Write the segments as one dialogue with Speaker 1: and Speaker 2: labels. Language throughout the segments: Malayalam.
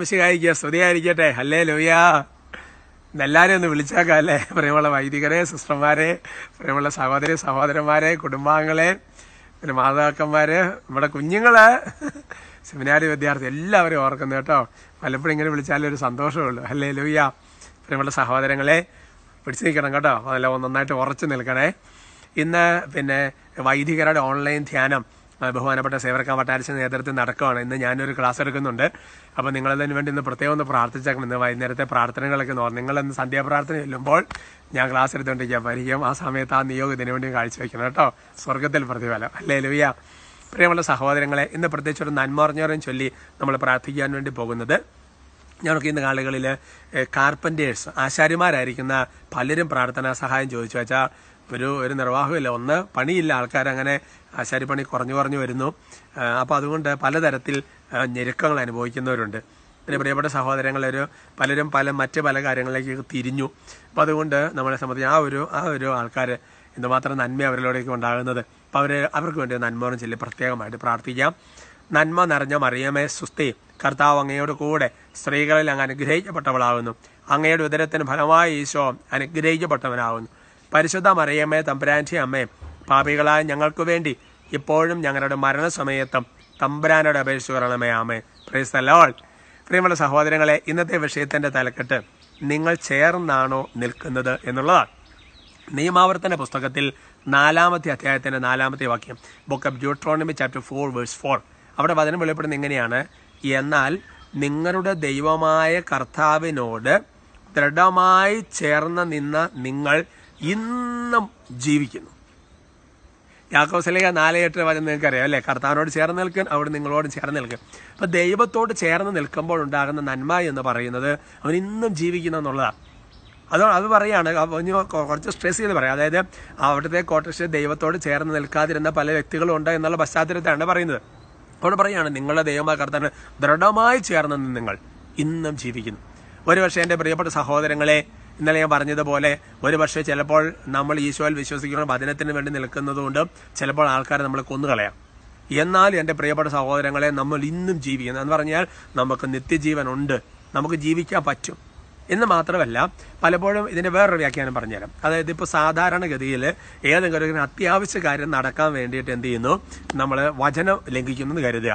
Speaker 1: വിശകായിക്കുക സ്തുതിയായിരിക്കട്ടെ അല്ലേ ലോയാ എല്ലാവരും ഒന്ന് വിളിച്ചേക്കാം അല്ലേ പ്രിയമുള്ള വൈദികരെ സിസ്റ്റർമാരെ പ്രിയമുള്ള സഹോദര സഹോദരന്മാരെ കുടുംബാംഗങ്ങളെ പിന്നെ മാതാക്കന്മാര് നമ്മുടെ കുഞ്ഞുങ്ങള് സെമിനാരി വിദ്യാർത്ഥി എല്ലാവരും ഓർക്കുന്നു കേട്ടോ പലപ്പോഴും ഇങ്ങനെ വിളിച്ചാലും ഒരു സന്തോഷമുള്ളൂ അല്ലേ ലോയ്യ പ്രിയമുള്ള സഹോദരങ്ങളെ പിടിച്ചു നിൽക്കണം കേട്ടോ അതെല്ലാം നന്നായിട്ട് ഉറച്ചു നിൽക്കണേ ഇന്ന് പിന്നെ വൈദികരുടെ ഓൺലൈൻ ധ്യാനം ബഹുമാനപ്പെട്ട സേവർക്ക വട്ടാരിച്ച നേതൃത്വം നടക്കുകയാണ് ഇന്ന് ഞാനൊരു ക്ലാസ് എടുക്കുന്നുണ്ട് അപ്പോൾ നിങ്ങളതിന് വേണ്ടി ഇന്ന് പ്രത്യേകം ഒന്ന് പ്രാർത്ഥിച്ചേക്കണം ഇന്ന് വൈകുന്നേരത്തെ പ്രാർത്ഥനകളൊക്കെ എന്ന് പറഞ്ഞു നിങ്ങളിന്ന് സന്ധ്യാപ്രാർത്ഥന ചെല്ലുമ്പോൾ ഞാൻ ക്ലാസ് എടുത്തുകൊണ്ടിരിക്കാൻ പരിചയം ആ സമയത്ത് ആ നിയോഗം ഇതിനു വേണ്ടി കാഴ്ചവെക്കണം കേട്ടോ സ്വർഗത്തിൽ പ്രതിഫലം അല്ലേ ലുവിയ പ്രിയമുള്ള സഹോദരങ്ങളെ ഇന്ന് പ്രത്യേകിച്ച് ഒരു നന്മറിഞ്ഞവരും ചൊല്ലി നമ്മൾ പ്രാർത്ഥിക്കാൻ വേണ്ടി പോകുന്നത് ഞാനൊക്കെ ഇന്ന് കാലുകളിൽ കാർപ്പൻറ്റേഴ്സ് ആശാരിമാരായിരിക്കുന്ന പലരും പ്രാർത്ഥനാ സഹായം ചോദിച്ചു വെച്ചാൽ ഒരു ഒരു നിർവാഹമില്ല ഒന്ന് പണിയില്ല ആൾക്കാർ ആൾക്കാരങ്ങനെ ആശാരിപ്പണി കുറഞ്ഞു കുറഞ്ഞു വരുന്നു അപ്പോൾ അതുകൊണ്ട് പലതരത്തിൽ ഞെരുക്കങ്ങൾ അനുഭവിക്കുന്നവരുണ്ട് പിന്നെ പ്രിയപ്പെട്ട സഹോദരങ്ങളൊരു പലരും പല മറ്റ് പല കാര്യങ്ങളിലേക്ക് തിരിഞ്ഞു അപ്പോൾ അതുകൊണ്ട് നമ്മളെ സംബന്ധിച്ച് ആ ഒരു ആ ഒരു ആൾക്കാർ എന്തുമാത്രം നന്മ അവരിലൂടെയൊക്കെ ഉണ്ടാകുന്നത് അപ്പോൾ അവർ അവർക്ക് വേണ്ടി നന്മോറും ചെല്ലി പ്രത്യേകമായിട്ട് പ്രാർത്ഥിക്കാം നന്മ നിറഞ്ഞ മറിയമേ സുസ്ഥി കർത്താവ് അങ്ങയോട് കൂടെ സ്ത്രീകളിൽ അങ്ങ് അനുഗ്രഹിക്കപ്പെട്ടവളാകുന്നു അങ്ങയുടെ ഉദരത്തിന് ഫലമായ ഈശോ അനുഗ്രഹിക്കപ്പെട്ടവനാകുന്നു പരിശുദ്ധ മറിയമ്മേ തമ്പുരാൻ്റെ അമ്മേ പാപികളായ ഞങ്ങൾക്ക് വേണ്ടി ഇപ്പോഴും ഞങ്ങളുടെ മരണസമയത്തും തമ്പുരാനോട് അപേക്ഷിച്ചു വരണമേ ആമേ പ്രീസലോൾ പ്രിയമുള്ള സഹോദരങ്ങളെ ഇന്നത്തെ വിഷയത്തിൻ്റെ തലക്കെട്ട് നിങ്ങൾ ചേർന്നാണോ നിൽക്കുന്നത് എന്നുള്ളതാണ് നിയമാവർത്തന പുസ്തകത്തിൽ നാലാമത്തെ അധ്യായത്തിൻ്റെ നാലാമത്തെ വാക്യം book of Deuteronomy chapter four verse four അവിടെ വചനം വെളിപ്പെടുന്ന ഇങ്ങനെയാണ് എന്നാൽ നിങ്ങളുടെ ദൈവമായ കർത്താവിനോട് ദൃഢമായി ചേർന്ന് നിന്ന നിങ്ങൾ ഇന്നും ജീവിക്കുന്നു യാക്കോസലേഖ നാല് എട്ട് വചനം നിങ്ങൾക്കറിയാം അല്ലേ കർത്താവിനോട് ചേർന്ന് നിൽക്കും അവിടെ നിങ്ങളോട് ചേർന്ന് നിൽക്കും അപ്പം ദൈവത്തോട് ചേർന്ന് നിൽക്കുമ്പോൾ ഉണ്ടാകുന്ന നന്മ എന്ന് പറയുന്നത് അവൻ ഇന്നും ജീവിക്കുന്നു എന്നുള്ളതാണ് അതോ അത് പറയാണ് കുറച്ച് സ്ട്രെസ് ചെയ്ത് പറയാം അതായത് അവിടുത്തെ കോട്ടേഷ് ദൈവത്തോട് ചേർന്ന് നിൽക്കാതിരുന്ന പല വ്യക്തികളും ഉണ്ട് എന്നുള്ള പശ്ചാത്തലത്തിലാണ് പറയുന്നത് അവിടെ പറയാണ് നിങ്ങളുടെ ദൈവമായ കർത്താവിന് ദൃഢമായി ചേർന്ന് നിങ്ങൾ ഇന്നും ജീവിക്കുന്നു ഒരുപക്ഷെ എൻ്റെ പ്രിയപ്പെട്ട സഹോദരങ്ങളെ ഇന്നലെ ഞാൻ പറഞ്ഞതുപോലെ ഒരു പക്ഷേ ചിലപ്പോൾ നമ്മൾ ഈശോയിൽ വിശ്വസിക്കുന്ന വചനത്തിന് വേണ്ടി നിൽക്കുന്നതുകൊണ്ട് ചിലപ്പോൾ ആൾക്കാരെ നമ്മൾ കൊന്നുകളയാം എന്നാൽ എൻ്റെ പ്രിയപ്പെട്ട സഹോദരങ്ങളെ നമ്മൾ ഇന്നും ജീവിക്കുന്നത് എന്ന് പറഞ്ഞാൽ നമുക്ക് നിത്യജീവൻ ഉണ്ട് നമുക്ക് ജീവിക്കാൻ പറ്റും എന്ന് മാത്രമല്ല പലപ്പോഴും ഇതിൻ്റെ വേറൊരു വ്യാഖ്യാനം പറഞ്ഞുതരാം അതായത് ഇപ്പോൾ സാധാരണഗതിയിൽ ഏതെങ്കിലും ഒരു അത്യാവശ്യ കാര്യം നടക്കാൻ വേണ്ടിയിട്ട് എന്ത് ചെയ്യുന്നു നമ്മൾ വചനം ലംഘിക്കുന്നു എന്ന് കരുതുക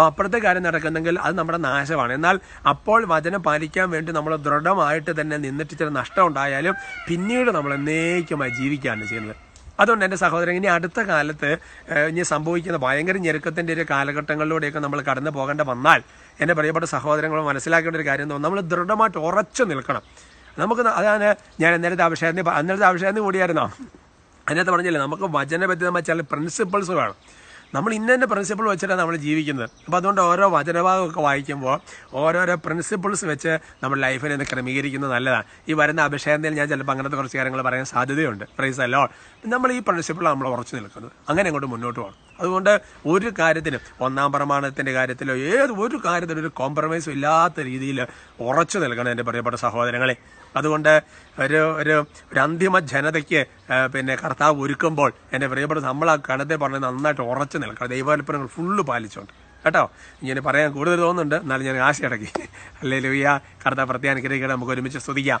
Speaker 1: അപ്പുറത്തെ കാര്യം നടക്കുന്നെങ്കിൽ അത് നമ്മുടെ നാശമാണ് എന്നാൽ അപ്പോൾ വചനം പാലിക്കാൻ വേണ്ടി നമ്മൾ ദൃഢമായിട്ട് തന്നെ നിന്നിട്ട് ചില നഷ്ടം ഉണ്ടായാലും പിന്നീട് നമ്മൾ എന്നേക്കുമായി ജീവിക്കുകയാണ് ചെയ്യുന്നത് അതുകൊണ്ട് എൻ്റെ സഹോദരൻ ഇനി അടുത്ത കാലത്ത് ഇനി സംഭവിക്കുന്ന ഭയങ്കര ഞെരുക്കത്തിൻ്റെ ഒരു കാലഘട്ടങ്ങളിലൂടെയൊക്കെ നമ്മൾ കടന്നു പോകേണ്ട വന്നാൽ എൻ്റെ പ്രിയപ്പെട്ട സഹോദരങ്ങൾ മനസ്സിലാക്കേണ്ട ഒരു കാര്യം നമ്മൾ ദൃഢമായിട്ട് ഉറച്ചു നിൽക്കണം നമുക്ക് അതാണ് ഞാൻ അന്നേരത്തെ അഭിഷേകത്തിന് അന്നേരത്തെ അഭിഷേകത്തിന് കൂടിയായിരുന്നോ അതിനകത്ത് പറഞ്ഞില്ലേ നമുക്ക് വചനപറ്റി നമ്മൾ ചില പ്രിൻസിപ്പിൾസ് വേണം നമ്മൾ ഇന്നെ പ്രിൻസിപ്പിൾ വെച്ചിട്ടാണ് നമ്മൾ ജീവിക്കുന്നത് അപ്പോൾ അതുകൊണ്ട് ഓരോ വചനഭാഗമൊക്കെ വായിക്കുമ്പോൾ ഓരോരോ പ്രിൻസിപ്പിൾസ് വെച്ച് നമ്മൾ ലൈഫിനെ ഒന്ന് ക്രമീകരിക്കുന്നത് നല്ലതാണ് ഈ വരുന്ന അഭിഷേകത്തിൽ ഞാൻ ചിലപ്പോൾ അങ്ങനത്തെ കുറച്ച് കാര്യങ്ങൾ പറയാൻ സാധ്യതയുണ്ട് പ്രൈസ് അല്ലോ നമ്മൾ ഈ പ്രിൻസിപ്പിളാണ് നമ്മൾ ഉറച്ചു നിൽക്കുന്നത് അങ്ങനെ അങ്ങോട്ട് മുന്നോട്ട് പോകണം അതുകൊണ്ട് ഒരു കാര്യത്തിനും ഒന്നാം പ്രമാണത്തിൻ്റെ കാര്യത്തിലോ ഏത് ഒരു കാര്യത്തിലും ഒരു കോംപ്രമൈസും ഇല്ലാത്ത രീതിയിൽ ഉറച്ചു നിൽക്കണം എൻ്റെ പ്രിയപ്പെട്ട സഹോദരങ്ങളെ അതുകൊണ്ട് ഒരു ഒരു ഒരു അന്തിമ ജനതയ്ക്ക് പിന്നെ കർത്താവ് ഒരുക്കുമ്പോൾ എൻ്റെ പ്രിയപ്പെട്ട നമ്മൾ ആ കണത്തെ പറഞ്ഞ് നന്നായിട്ട് ഉറച്ചു നിൽക്കണം ദൈവാൽപ്പനങ്ങൾ ഫുള്ള് പാലിച്ചുകൊണ്ട് കേട്ടോ ഇങ്ങനെ പറയാൻ കൂടുതൽ തോന്നുന്നുണ്ട് എന്നാലും ഞാൻ ആശയടക്കി അല്ലേ ലൂയ കർത്താവ് പ്രത്യാനിക്കരയ്ക്ക് നമുക്ക് ഒരുമിച്ച് സ്തുതിക്കാം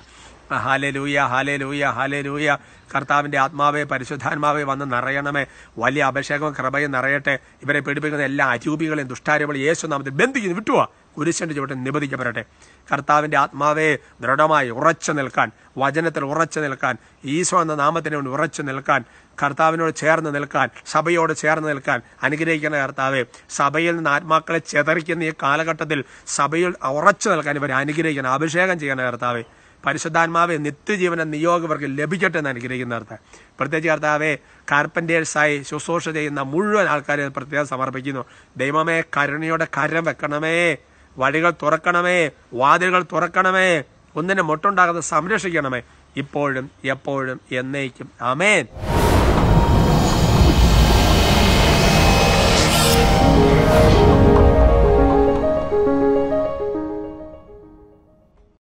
Speaker 1: ഹാലേ ലൂയ ഹാലേ ലൂയ ഹാലേ ലൂയ കർത്താവിൻ്റെ ആത്മാവെ പരിശുദ്ധാത്മാവേ വന്ന് നിറയണമേ വലിയ അഭിഷേകവും കൃപയും നിറയട്ടെ ഇവരെ പീഡിപ്പിക്കുന്ന എല്ലാ അരൂപികളെയും ദുഷ്ടാരൂപികളും യേശു നാമത്തിൽ ബന്ധിക്കുന്നു വിട്ടുവാ കുരിശൻ്റെ ചുവട്ടിൽ നിബന്ധിക്കപ്പെടട്ടെ കർത്താവിൻ്റെ ആത്മാവെ ദൃഢമായി ഉറച്ചു നിൽക്കാൻ വചനത്തിൽ ഉറച്ചു നിൽക്കാൻ ഈശോ എന്ന നാമത്തിന് വേണ്ടി ഉറച്ചു നിൽക്കാൻ കർത്താവിനോട് ചേർന്ന് നിൽക്കാൻ സഭയോട് ചേർന്ന് നിൽക്കാൻ അനുഗ്രഹിക്കുന്ന കർത്താവെ സഭയിൽ നിന്ന് ആത്മാക്കളെ ചെതറിക്കുന്ന ഈ കാലഘട്ടത്തിൽ സഭയിൽ ഉറച്ചു നിൽക്കാൻ ഇവരെ അനുഗ്രഹിക്കണം അഭിഷേകം ചെയ്യണ കർത്താവെ പരിശുദ്ധാത്മാവെ നിത്യജീവന നിയോഗം ഇവർക്ക് ലഭിക്കട്ടെ എന്ന് അനുഗ്രഹിക്കുന്ന അർത്ഥം പ്രത്യേകിച്ച് കർത്താവെ കാർപ്പൻറ്റേഴ്സായി ശുശ്രൂഷ ചെയ്യുന്ന മുഴുവൻ ആൾക്കാരെ പ്രത്യേകം സമർപ്പിക്കുന്നു ദൈവമേ കരുണയുടെ കരം വെക്കണമേ വഴികൾ തുറക്കണമേ വാതിലുകൾ തുറക്കണമേ ഒന്നിനെ മൊട്ടുണ്ടാകാതെ സംരക്ഷിക്കണമേ ഇപ്പോഴും എപ്പോഴും എന്നേക്കും അമേൻ